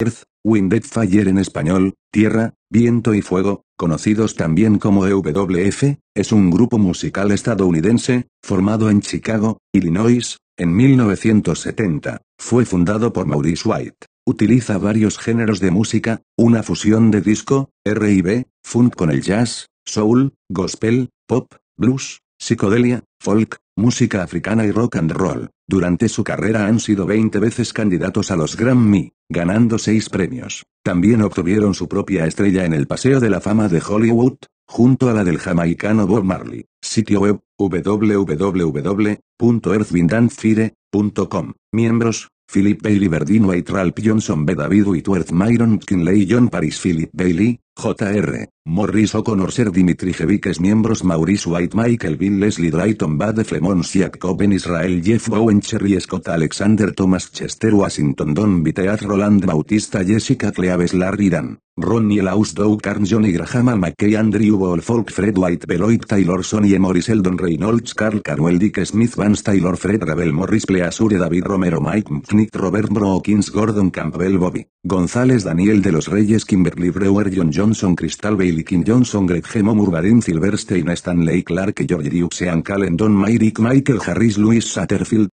Earth, Wind Fire en español, Tierra, Viento y Fuego, conocidos también como EWF, es un grupo musical estadounidense, formado en Chicago, Illinois, en 1970. Fue fundado por Maurice White. Utiliza varios géneros de música, una fusión de disco, R&B, funk con el jazz, soul, gospel, pop, blues, psicodelia, folk, música africana y rock and roll. Durante su carrera han sido 20 veces candidatos a los Grammy ganando seis premios. También obtuvieron su propia estrella en el Paseo de la Fama de Hollywood, junto a la del jamaicano Bob Marley. Sitio web www.earthwindandfire.com. Miembros Philip Bailey Verdino Ralph Johnson B. David Whitworth Myron Kinley John Paris Philip Bailey, J.R. Morris O'Connor Ser Dimitri es Miembros Maurice White Michael Bill Leslie Drayton Bade Flemon Siak Coben Israel Jeff Bowen Cherry Scott Alexander Thomas Chester Washington Don Viteaz Roland Bautista Jessica Cleaves Larry Dan Ronnie Laus Doug Carn Johnny Graham McKay Andrew Fred White Beloit Taylor Sonny Morris Eldon Reynolds Carl Carwell Dick Smith Vance Taylor Fred Ravel Morris Pleasure David Romero Mike Mcnick Robert Brookins Gordon Campbell Bobby González Daniel de los Reyes Kimberly Brewer John John Johnson Crystal Bailey Kim Johnson Greg Hemo, Murbarin, Silverstein Stanley Clark George Duke Sean Myrick Michael Harris Louis Satterfield